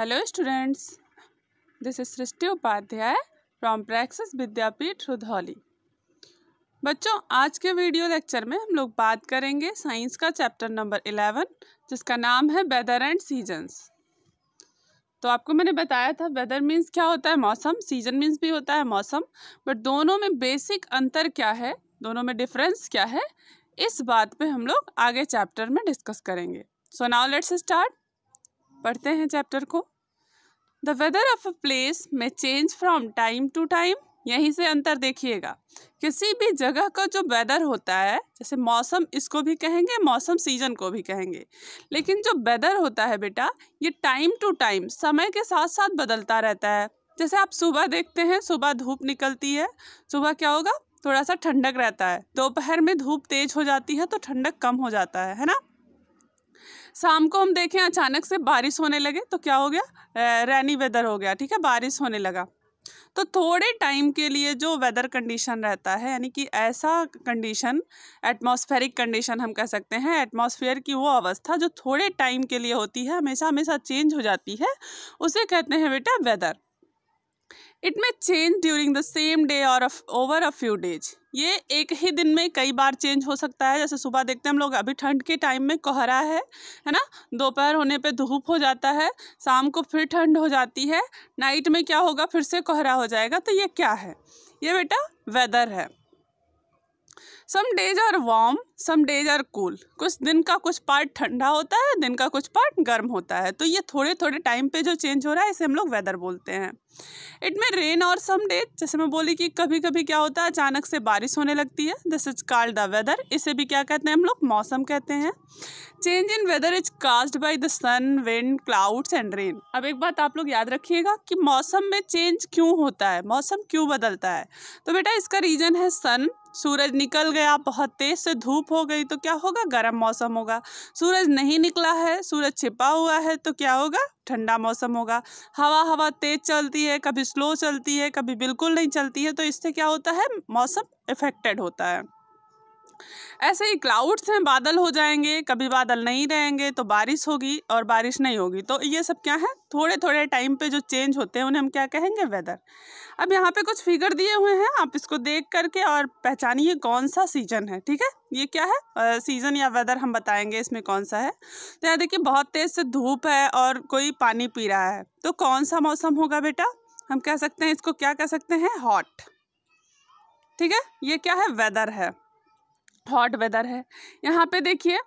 hello students this is Srishti Upadhyay from Praxis Vidyapeeth Rudhauli बच्चों आज के वीडियो लेक्चर में हम लोग बात करेंगे साइंस का चैप्टर नंबर इलेवन जिसका नाम है वेदर एंड सीजन्स तो आपको मैंने बताया था वेदर मीन्स क्या होता है मौसम सीजन मीन्स भी होता है मौसम बट दोनों में बेसिक अंतर क्या है दोनों में डिफरेंस क्या है इस बात पर हम लोग आगे चैप्टर में डिस्कस करेंगे सो नाउ लेट्स स्टार्ट पढ़ते हैं चैप्टर को the weather of a place में change from time to time यहीं से अंतर देखिएगा किसी भी जगह का जो वेदर होता है जैसे मौसम इसको भी कहेंगे मौसम सीजन को भी कहेंगे लेकिन जो वेदर होता है बेटा ये टाइम टू टाइम समय के साथ साथ बदलता रहता है जैसे आप सुबह देखते हैं सुबह धूप निकलती है सुबह क्या होगा थोड़ा सा ठंडक रहता है दोपहर में धूप तेज हो जाती है तो ठंडक कम हो जाता है है ना शाम को हम देखें अचानक से बारिश होने लगे तो क्या हो गया रैनी वेदर हो गया ठीक है बारिश होने लगा तो थोड़े टाइम के लिए जो वेदर कंडीशन रहता है यानी कि ऐसा कंडीशन एटमॉस्फेरिक कंडीशन हम कह सकते हैं एटमॉस्फेयर की वो अवस्था जो थोड़े टाइम के लिए होती है हमेशा हमेशा चेंज हो जाती है उसे कहते हैं बेटा weather it may change during the same day और ओवर अ फ्यू डेज ये एक ही दिन में कई बार चेंज हो सकता है जैसे सुबह देखते हैं हम लोग अभी ठंड के टाइम में कोहरा है है ना दोपहर होने पे धूप हो जाता है शाम को फिर ठंड हो जाती है नाइट में क्या होगा फिर से कोहरा हो जाएगा तो ये क्या है ये बेटा वेदर है some days are warm some days are cool कुछ दिन का कुछ पार्ट ठंडा होता है दिन का कुछ पार्ट गर्म होता है तो ये थोड़े थोड़े टाइम पे जो चेंज हो रहा है इसे हम लोग वेदर बोलते हैं इट में रेन और सम डेज जैसे मैं बोली कि कभी कभी क्या होता है अचानक से बारिश होने लगती है this is called the weather इसे भी क्या कहते हैं हम लोग मौसम कहते हैं change in weather is caused by the sun wind clouds and rain अब एक बात आप लोग याद रखिएगा कि मौसम में चेंज क्यों होता है मौसम क्यों बदलता है तो बेटा इसका रीज़न है सन सूरज निकल गया बहुत तेज़ से धूप हो गई तो क्या होगा गर्म मौसम होगा सूरज नहीं निकला है सूरज छिपा हुआ है तो क्या होगा ठंडा मौसम होगा हवा हवा तेज़ चलती है कभी स्लो चलती है कभी बिल्कुल नहीं चलती है तो इससे क्या होता है मौसम इफ़ेक्टेड होता है ऐसे ही क्लाउड्स हैं बादल हो जाएंगे कभी बादल नहीं रहेंगे तो बारिश होगी और बारिश नहीं होगी तो ये सब क्या है थोड़े थोड़े टाइम पे जो चेंज होते हैं उन्हें हम क्या कहेंगे वेदर अब यहाँ पे कुछ फिगर दिए हुए हैं आप इसको देख करके और पहचानिए कौन सा सीजन है ठीक है ये क्या है सीज़न या वेदर हम बताएंगे इसमें कौन सा है तो यहाँ देखिए बहुत तेज़ से धूप है और कोई पानी पी रहा है तो कौन सा मौसम होगा बेटा हम कह सकते हैं इसको क्या कह सकते हैं हॉट ठीक है ये क्या है वेदर है हॉट वेदर है यहाँ पे देखिए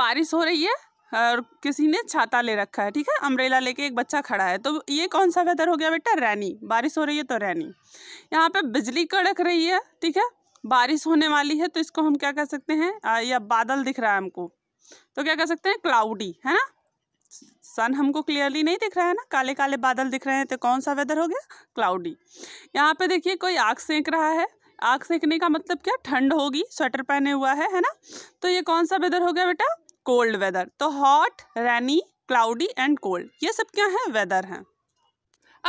बारिश हो रही है और किसी ने छाता ले रखा है ठीक है अम्ब्रेला लेके एक बच्चा खड़ा है तो ये कौन सा वेदर हो गया बेटा रैनी बारिश हो रही है तो रैनी यहाँ पे बिजली कड़क रही है ठीक है बारिश होने वाली है तो इसको हम क्या कह सकते हैं या बादल दिख रहा है हमको तो क्या कह सकते हैं क्लाउडी है ना सन हमको क्लियरली नहीं दिख रहा है ना काले काले बादल दिख रहे हैं तो कौन सा वेदर हो गया क्लाउडी यहाँ पे देखिए कोई आग सेंक रहा है आग सेकने का मतलब क्या ठंड होगी स्वेटर पहने हुआ है है ना तो ये कौन सा वेदर हो गया बेटा कोल्ड वेदर तो hot rainy cloudy and cold ये सब क्या है वेदर हैं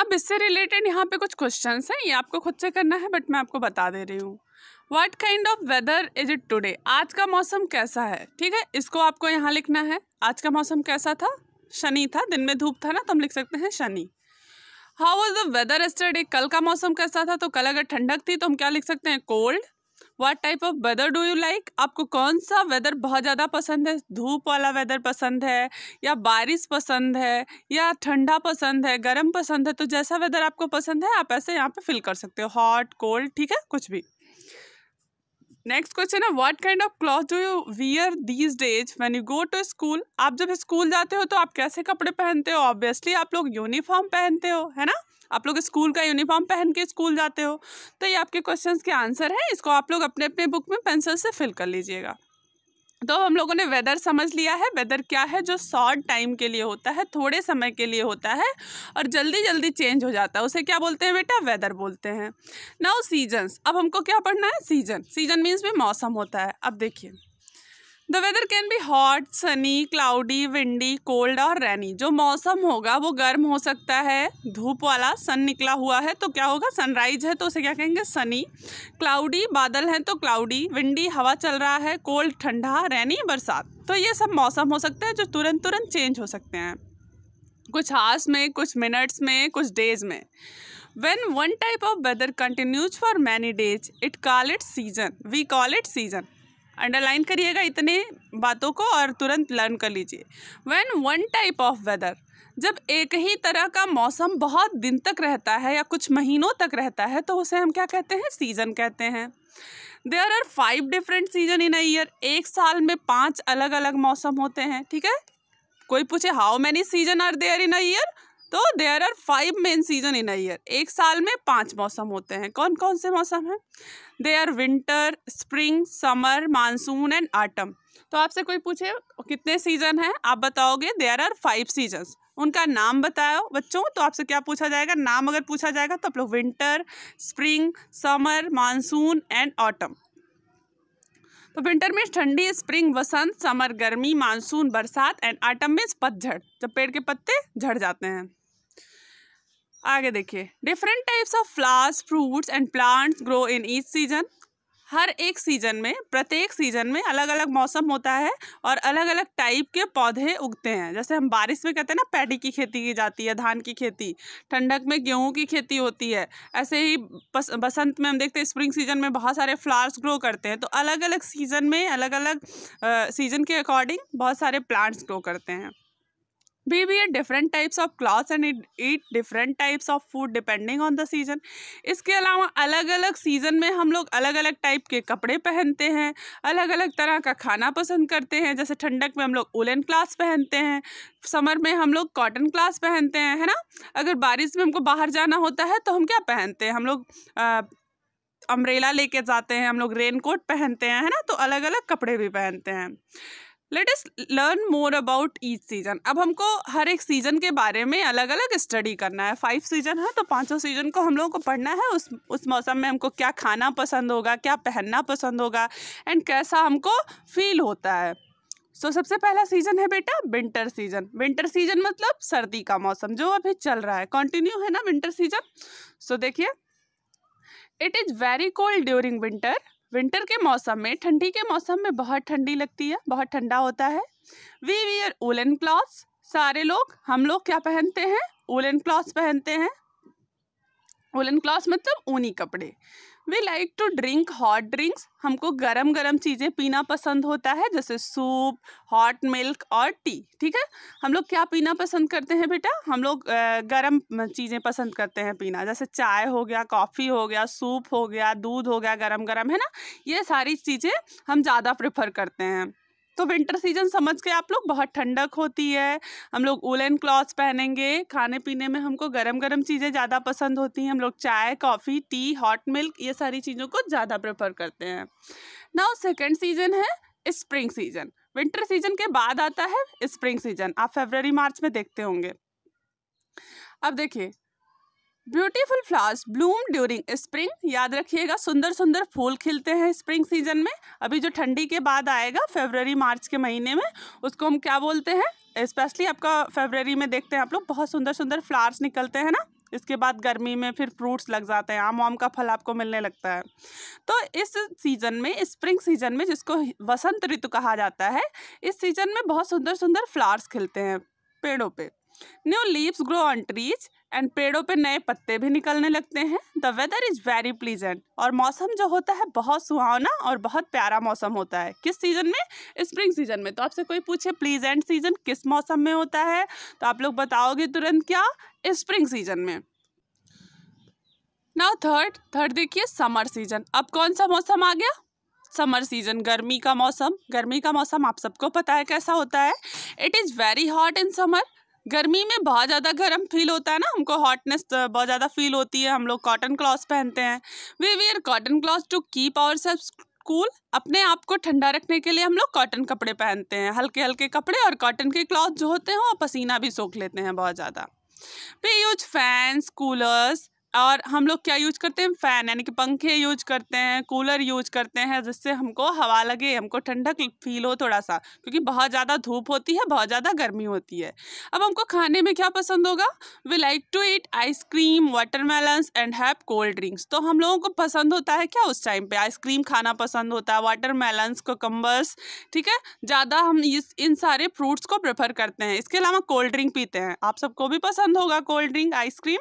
अब इससे रिलेटेड यहाँ पे कुछ क्वेश्चन हैं ये आपको खुद से करना है बट मैं आपको बता दे रही हूँ what kind of weather is it today आज का मौसम कैसा है ठीक है इसको आपको यहाँ लिखना है आज का मौसम कैसा था शनि था दिन में धूप था ना तो हम लिख सकते हैं sunny how was the weather yesterday कल का मौसम कैसा था तो कल अगर ठंडक थी तो हम क्या लिख सकते हैं cold what type of weather do you like आपको कौन सा वेदर बहुत ज़्यादा पसंद है धूप वाला वेदर पसंद है या बारिश पसंद है या ठंडा पसंद है गर्म पसंद है तो जैसा वेदर आपको पसंद है आप ऐसे यहाँ पे फिल कर सकते हो हॉट कोल्ड ठीक है कुछ भी नेक्स्ट क्वेश्चन है what kind of cloth do you wear these days when you go to school आप जब स्कूल जाते हो तो आप कैसे कपड़े पहनते हो ऑब्वियसली आप लोग यूनिफॉर्म पहनते हो है ना आप लोग स्कूल का यूनिफॉर्म पहन के स्कूल जाते हो तो ये आपके क्वेश्चन के आंसर है इसको आप लोग अपने अपने बुक में पेंसिल से फिल कर लीजिएगा तो हम लोगों ने वेदर समझ लिया है वेदर क्या है जो शॉर्ट टाइम के लिए होता है थोड़े समय के लिए होता है और जल्दी जल्दी चेंज हो जाता है उसे क्या बोलते हैं बेटा वेदर बोलते हैं नाउ सीजन्स अब हमको क्या पढ़ना है सीजन सीजन मीन्स में मौसम होता है अब देखिए the weather can be hot sunny cloudy windy cold और रैनी जो मौसम होगा वो गर्म हो सकता है धूप वाला सन निकला हुआ है तो क्या होगा सनराइज है तो उसे क्या कहेंगे सनी क्लाउडी बादल हैं तो क्लाउडी विंडी हवा चल रहा है कोल्ड ठंडा रैनी बरसात तो ये सब मौसम हो सकते हैं जो तुरंत तुरंत चेंज हो सकते हैं कुछ आवर्स में कुछ मिनट्स में कुछ डेज में when one type of weather continues for many days it call it season we call it season underline करिएगा इतने बातों को और तुरंत लर्न कर लीजिए when one type of weather जब एक ही तरह का मौसम बहुत दिन तक रहता है या कुछ महीनों तक रहता है तो उसे हम क्या कहते हैं सीज़न कहते हैं there are five different season in year एक साल में पांच अलग अलग मौसम होते हैं ठीक है कोई पूछे how many season are there in year तो there are five main season in year एक साल में पांच मौसम होते हैं कौन कौन से मौसम हैं they are winter spring summer monsoon and autumn तो आपसे कोई पूछे कितने सीजन हैं आप बताओगे देयर आर फाइव सीजन्स उनका नाम बताओ बच्चों तो आपसे क्या पूछा जाएगा नाम अगर पूछा जाएगा तो आप लोग winter spring summer monsoon and autumn तो विंटर में ठंडी स्प्रिंग वसंत समर गर्मी मानसून बरसात एंड आटम में पतझड़ जब पेड़ के पत्ते झड़ जाते हैं आगे देखिए different types of flowers fruits and plants grow in each season हर एक सीजन में प्रत्येक सीजन में अलग अलग मौसम होता है और अलग अलग टाइप के पौधे उगते हैं जैसे हम बारिश में कहते हैं ना पैडी की खेती की जाती है धान की खेती ठंडक में गेहूं की खेती होती है ऐसे ही बस, बसंत में हम देखते हैं स्प्रिंग सीजन में बहुत सारे फ्लावर्स ग्रो करते हैं तो अलग अलग सीजन में अलग अलग सीजन के अकॉर्डिंग बहुत सारे प्लांट्स ग्रो करते हैं baby and different types of clothes and it eat different types of food depending on the season इसके अलावा अलग अलग सीज़न में हम लोग अलग अलग टाइप के कपड़े पहनते हैं अलग अलग तरह का खाना पसंद करते हैं जैसे ठंडक में हम लोग उलन क्लास पहनते हैं समर में हम लोग कॉटन क्लास पहनते हैं है ना अगर बारिश में हमको बाहर जाना होता है तो हम क्या पहनते हैं हम लोग अम्ब्रेला लेके जाते हैं हम लोग रेन कोट पहनते हैं है ना तो अलग अलग कपड़े भी पहनते हैं let us learn more about each season अब हमको हर एक सीज़न के बारे में अलग अलग स्टडी करना है फाइव सीज़न है तो पांचों सीज़न को हम लोगों को पढ़ना है उस उस मौसम में हमको क्या खाना पसंद होगा क्या पहनना पसंद होगा एंड कैसा हमको फील होता है सो so, सबसे पहला सीज़न है बेटा विंटर सीज़न विंटर सीज़न मतलब सर्दी का मौसम जो अभी चल रहा है कंटिन्यू है ना विंटर सीज़न सो देखिए it is very cold during winter winter के मौसम में ठंडी के मौसम में बहुत ठंडी लगती है बहुत ठंडा होता है वी आर ओलन क्लॉथ्स सारे लोग हम लोग क्या पहनते हैं ओलन क्लॉथ्स पहनते हैं ओलन क्लॉथ्स मतलब ऊनी कपड़े we like to drink hot drinks हमको गरम गरम चीज़ें पीना पसंद होता है जैसे सूप हॉट मिल्क और टी ठीक है हम लोग क्या पीना पसंद करते हैं बेटा हम लोग गरम चीज़ें पसंद करते हैं पीना जैसे चाय हो गया कॉफ़ी हो गया सूप हो गया दूध हो गया गरम गरम है ना ये सारी चीज़ें हम ज़्यादा प्रेफर करते हैं तो विंटर सीजन समझ के आप लोग बहुत ठंडक होती है हम लोग उलन क्लॉथ्स पहनेंगे खाने पीने में हमको गर्म गर्म चीज़ें ज़्यादा पसंद होती हैं हम लोग चाय कॉफ़ी टी हॉट मिल्क ये सारी चीज़ों को ज़्यादा प्रेफर करते हैं नाउ सेकेंड सीजन है स्प्रिंग सीजन विंटर सीजन के बाद आता है स्प्रिंग सीजन आप फेबररी मार्च में देखते होंगे अब देखिए beautiful flowers bloom during spring याद रखिएगा सुंदर सुंदर फूल खिलते हैं स्प्रिंग सीजन में अभी जो ठंडी के बाद आएगा फेबररी मार्च के महीने में उसको हम क्या बोलते हैं स्पेशली आपका फेबररी में देखते हैं आप लोग बहुत सुंदर सुंदर फ्लावर्स निकलते हैं ना इसके बाद गर्मी में फिर फ्रूट्स लग जाते हैं आम वाम का फल आपको मिलने लगता है तो इस सीज़न में स्प्रिंग सीजन में जिसको वसंत ऋतु कहा जाता है इस सीज़न में बहुत सुंदर सुंदर फ्लावर्स खिलते हैं पेड़ों पे new leaves grow on trees and पेड़ों पे नए पत्ते भी निकलने लगते हैं the weather is very pleasant और मौसम जो होता है बहुत सुहावना और बहुत प्यारा मौसम होता है किस सीज़न में स्प्रिंग सीज़न में तो आपसे कोई पूछे प्लीजेंट सीज़न किस मौसम में होता है तो आप लोग बताओगे तुरंत क्या स्प्रिंग सीज़न में नाउ थर्ड थर्ड देखिए समर सीजन अब कौन सा मौसम आ गया समर सीजन गर्मी का मौसम गर्मी का मौसम आप सबको पता है कैसा होता है it is very hot in summer गर्मी में बहुत ज़्यादा गर्म फील होता है ना हमको हॉटनेस बहुत ज़्यादा फील होती है हम लोग कॉटन क्लॉथ पहनते हैं we wear cotton cloth to keep our self cool अपने आप को ठंडा रखने के लिए हम लोग कॉटन कपड़े पहनते हैं हल्के हल्के कपड़े और कॉटन के क्लॉथ जो होते हैं वो पसीना भी सोख लेते हैं बहुत ज़्यादा वे यूज फैंस कूलर्स और हम लोग क्या यूज करते हैं फ़ैन यानी कि पंखे यूज करते हैं कूलर यूज करते हैं जिससे हमको हवा लगे हमको ठंडक फील हो थोड़ा सा क्योंकि बहुत ज़्यादा धूप होती है बहुत ज़्यादा गर्मी होती है अब हमको खाने में क्या पसंद होगा we like to eat ice cream melons and have cold drinks तो हम लोगों को पसंद होता है क्या उस टाइम पर आइसक्रीम खाना पसंद होता है मेलन्स कोकम्बर्स ठीक है ज़्यादा हम इस इन सारे फ्रूट्स को प्रेफर करते हैं इसके अलावा कोल्ड ड्रिंक पीते हैं आप सबको भी पसंद होगा कोल्ड ड्रिंक आइसक्रीम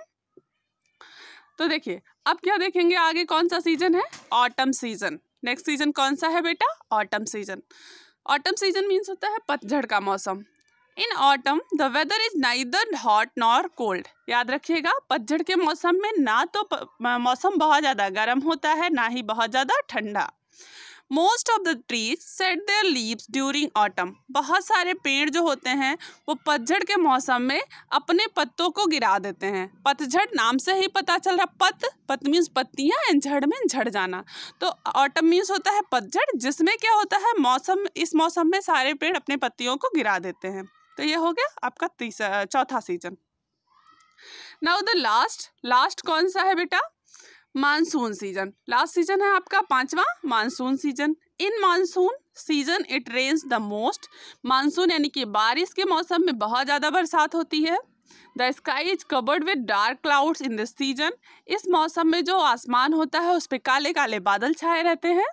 तो देखिए अब क्या देखेंगे आगे कौन सा सीजन है ऑटम सीजन नेक्स्ट सीजन कौन सा है बेटा autumn season autumn season means होता है पतझड़ का मौसम in autumn the weather is neither hot nor cold याद रखिएगा पतझड़ के मौसम में ना तो मौसम बहुत ज़्यादा गर्म होता है ना ही बहुत ज़्यादा ठंडा most of the trees shed their leaves during autumn बहुत सारे पेड़ जो होते हैं वो पतझड़ के मौसम में अपने पत्तों को गिरा देते हैं पतझड़ नाम से ही पता चल रहा पत पत मीन्स पत्तियाँ एंड झड़ में झड़ जाना तो ऑटम मीन्स होता है पतझड़ जिसमें क्या होता है मौसम इस मौसम में सारे पेड़ अपने पत्तियों को गिरा देते हैं तो ये हो गया आपका तीसरा चौथा season now the last last कौन सा है बेटा मानसून सीजन लास्ट सीजन है आपका पांचवा monsoon season in monsoon season it rains the most monsoon यानी कि बारिश के मौसम में बहुत ज़्यादा बरसात होती है the sky is covered with dark clouds in this season इस मौसम में जो आसमान होता है उस पर काले काले बादल छाए रहते हैं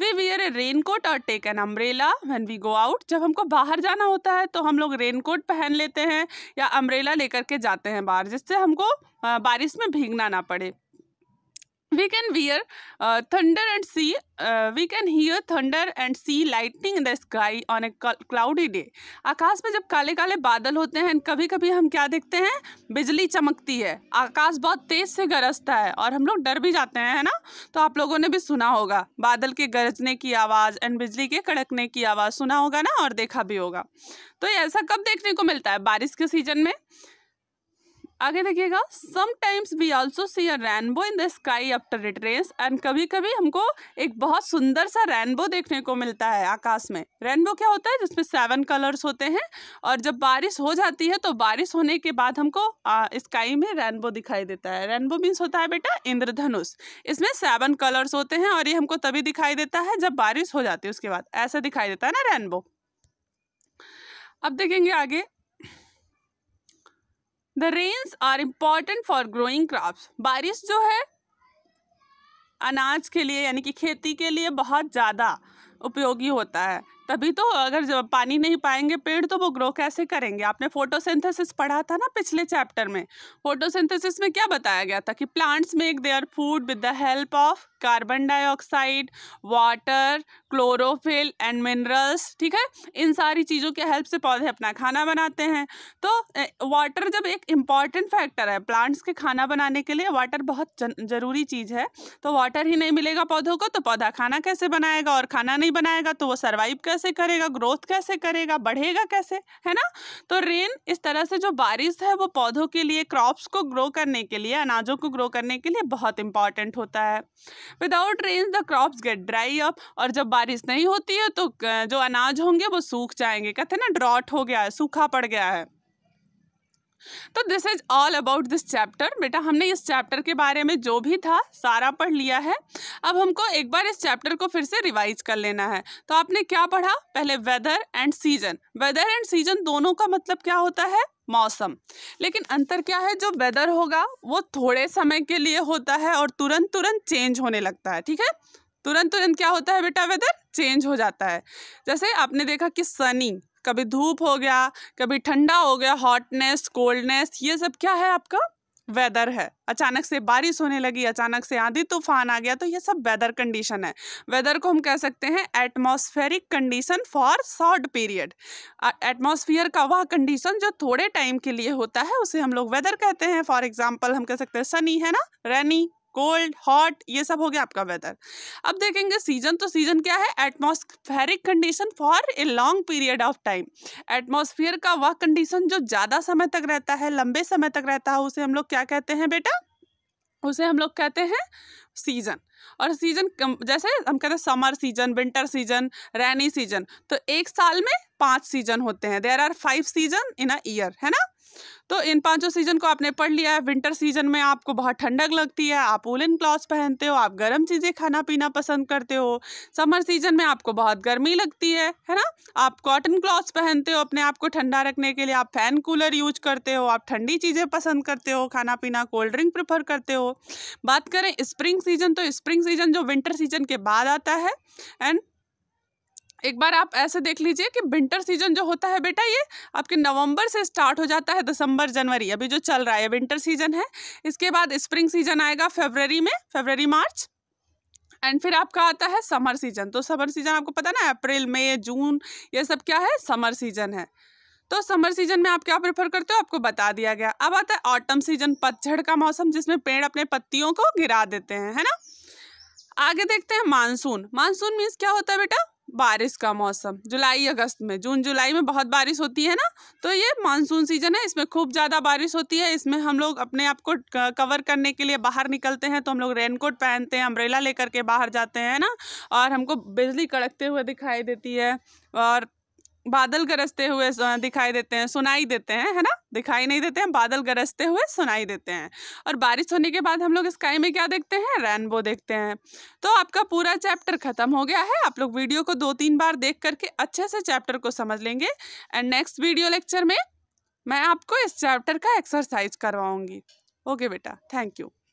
we wear a raincoat और take an umbrella when we go out जब हमको बाहर जाना होता है तो हम लोग रेन कोट पहन लेते हैं या अम्ब्रेला लेकर के जाते हैं बाहर जिससे हमको बारिश में भीगना ना पड़े we can hear thunder and see we can we thunder and see lightning in the sky on a cloudy day आकाश में जब काले काले बादल होते हैं कभी कभी हम क्या देखते हैं बिजली चमकती है आकाश बहुत तेज से गरजता है और हम लोग डर भी जाते हैं है ना तो आप लोगों ने भी सुना होगा बादल के गरजने की आवाज़ एंड बिजली के कड़कने की आवाज़ सुना होगा ना और देखा भी होगा तो ऐसा कब देखने को मिलता है बारिश के सीजन में आगे देखिएगा sometimes we also see a rainbow in the sky after it rains एंड कभी कभी हमको एक बहुत सुंदर सा रैनबो देखने को मिलता है आकाश में रैनबो क्या होता है जिसमें सेवन कलर्स होते हैं और जब बारिश हो जाती है तो बारिश होने के बाद हमको स्काई में रैनबो दिखाई देता है रैनबो मीन्स होता है बेटा इंद्रधनुष इसमें सेवन कलर्स होते हैं और ये हमको तभी दिखाई देता है जब बारिश हो जाती है उसके बाद ऐसा दिखाई देता है ना रैनबो अब देखेंगे आगे the rains are important for growing crops बारिश जो है अनाज के लिए यानी कि खेती के लिए बहुत ज़्यादा उपयोगी होता है तभी तो अगर जब पानी नहीं पाएंगे पेड़ तो वो ग्रो कैसे करेंगे आपने फोटोसिंथेसिस पढ़ा था ना पिछले चैप्टर में फोटोसिंथेसिस में क्या बताया गया था कि plants make their food with the help of carbon dioxide water chlorophyll and minerals ठीक है इन सारी चीज़ों के हेल्प से पौधे अपना खाना बनाते हैं तो वाटर जब एक इम्पॉर्टेंट फैक्टर है प्लांट्स के खाना बनाने के लिए वाटर बहुत ज़रूरी चीज़ है तो वाटर ही नहीं मिलेगा पौधों को तो पौधा खाना कैसे बनाएगा और खाना नहीं बनाएगा तो वो सर्वाइव कैसे कैसे करेगा ग्रोथ कैसे करेगा बढ़ेगा कैसे है ना तो रेन इस तरह से जो बारिश है वो पौधों के लिए क्रॉप्स को ग्रो करने के लिए अनाजों को ग्रो करने के लिए बहुत इंपॉर्टेंट होता है without rain the crops get dry up और जब बारिश नहीं होती है तो जो अनाज होंगे वो सूख जाएंगे कहते हैं ना ड्रॉट हो गया है सूखा पड़ गया है तो this is all about this chapter बेटा हमने इस चैप्टर के बारे में जो भी था सारा पढ़ लिया है अब हमको एक बार इस चैप्टर को फिर से रिवाइज कर लेना है तो आपने क्या पढ़ा पहले weather and season weather and season दोनों का मतलब क्या होता है मौसम लेकिन अंतर क्या है जो वेदर होगा वो थोड़े समय के लिए होता है और तुरंत तुरंत चेंज होने लगता है ठीक है तुरंत तुरंत क्या होता है बेटा वेदर चेंज हो जाता है जैसे आपने देखा कि सनी कभी धूप हो गया कभी ठंडा हो गया हॉटनेस कोल्डनेस ये सब क्या है आपका वेदर है अचानक से बारिश होने लगी अचानक से आंधी तूफान आ गया तो ये सब वेदर कंडीशन है वेदर को हम कह सकते हैं atmospheric condition for short period atmosphere का वह कंडीशन जो थोड़े टाइम के लिए होता है उसे हम लोग वेदर कहते हैं फॉर एग्जाम्पल हम कह सकते हैं सनी है ना रेनी कोल्ड हॉट ये सब हो गया आपका वेदर अब देखेंगे सीजन तो सीजन क्या है atmospheric condition for a long period of time atmosphere का वह कंडीशन जो ज़्यादा समय तक रहता है लंबे समय तक रहता है उसे हम लोग क्या कहते हैं बेटा उसे हम लोग कहते हैं सीज़न और सीज़न जैसे हम कहते हैं summer season winter season rainy season तो एक साल में पांच सीजन होते हैं there are five season in a year है ना तो इन पांचों सीज़न को आपने पढ़ लिया है विंटर सीजन में आपको बहुत ठंडक लगती है आप वुलन क्लॉथ्स पहनते हो आप गर्म चीज़ें खाना पीना पसंद करते हो समर सीजन में आपको बहुत गर्मी लगती है है ना आप कॉटन क्लॉथ्स पहनते हो अपने आप को ठंडा रखने के लिए आप फैन कूलर यूज करते हो आप ठंडी चीज़ें पसंद करते हो खाना पीना कोल्ड ड्रिंक प्रिफर करते हो बात करें स्प्रिंग सीजन तो स्प्रिंग सीजन जो विंटर सीजन के बाद आता है एंड एक बार आप ऐसे देख लीजिए कि विंटर सीजन जो होता है बेटा ये आपके नवंबर से स्टार्ट हो जाता है दिसंबर जनवरी अभी जो चल रहा है विंटर सीजन है इसके बाद स्प्रिंग सीजन आएगा फेबररी में फेबररी मार्च एंड फिर आपका आता है समर सीजन तो समर सीजन आपको पता ना अप्रैल मई जून ये सब क्या है समर सीजन है तो समर सीजन में आप क्या प्रेफर करते हो आपको बता दिया गया अब आता है ऑटम सीजन पतझड़ का मौसम जिसमें पेड़ अपने पत्तियों को गिरा देते हैं है ना आगे देखते हैं मानसून मानसून मीन्स क्या होता है बेटा बारिश का मौसम जुलाई अगस्त में जून जुलाई में बहुत बारिश होती है ना तो ये मानसून सीजन है इसमें खूब ज़्यादा बारिश होती है इसमें हम लोग अपने आप को कवर करने के लिए बाहर निकलते हैं तो हम लोग रेनकोट पहनते हैं अम्ब्रेला लेकर के बाहर जाते हैं ना और हमको बिजली कड़कते हुए दिखाई देती है और बादल गरजते हुए दिखाई देते हैं सुनाई देते हैं है ना दिखाई नहीं देते हैं बादल गरजते हुए सुनाई देते हैं और बारिश होने के बाद हम लोग स्काई में क्या देखते हैं रेनबो देखते हैं तो आपका पूरा चैप्टर खत्म हो गया है आप लोग वीडियो को दो तीन बार देख करके अच्छे से चैप्टर को समझ लेंगे एंड नेक्स्ट वीडियो लेक्चर में मैं आपको इस चैप्टर का एक्सरसाइज करवाऊँगी ओके बेटा थैंक यू